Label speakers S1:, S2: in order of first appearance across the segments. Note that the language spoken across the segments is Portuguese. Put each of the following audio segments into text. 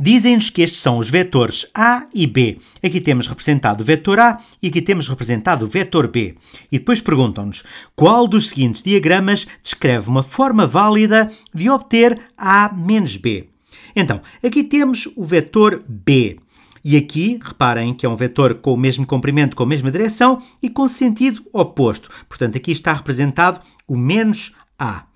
S1: Dizem-nos que estes são os vetores A e B. Aqui temos representado o vetor A e aqui temos representado o vetor B. E depois perguntam-nos qual dos seguintes diagramas descreve uma forma válida de obter A menos B. Então, aqui temos o vetor B. E aqui, reparem que é um vetor com o mesmo comprimento, com a mesma direção e com sentido oposto. Portanto, aqui está representado o menos A.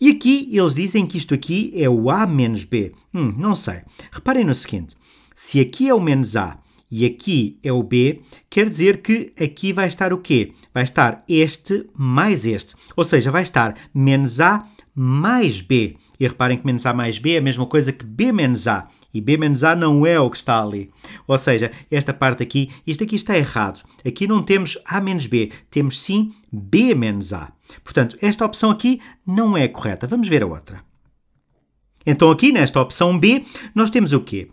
S1: E aqui eles dizem que isto aqui é o A menos B. Hum, não sei. Reparem no seguinte: se aqui é o menos A e aqui é o B, quer dizer que aqui vai estar o quê? Vai estar este mais este. Ou seja, vai estar menos A mais B. E reparem que menos A mais B é a mesma coisa que B menos A. E B menos A não é o que está ali. Ou seja, esta parte aqui, isto aqui está errado. Aqui não temos A menos B, temos sim B menos A. Portanto, esta opção aqui não é correta. Vamos ver a outra. Então aqui nesta opção B, nós temos o quê?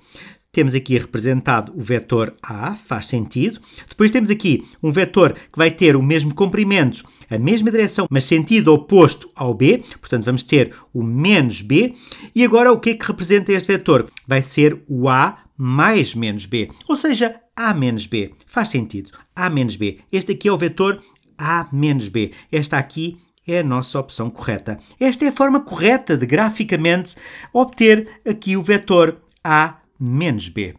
S1: temos aqui representado o vetor A, faz sentido. Depois temos aqui um vetor que vai ter o mesmo comprimento, a mesma direção, mas sentido oposto ao B, portanto vamos ter o menos B. E agora o que é que representa este vetor? Vai ser o A mais menos B, ou seja, A menos B. Faz sentido, A menos B. Este aqui é o vetor A menos B. Esta aqui é a nossa opção correta. Esta é a forma correta de graficamente obter aqui o vetor A menos b.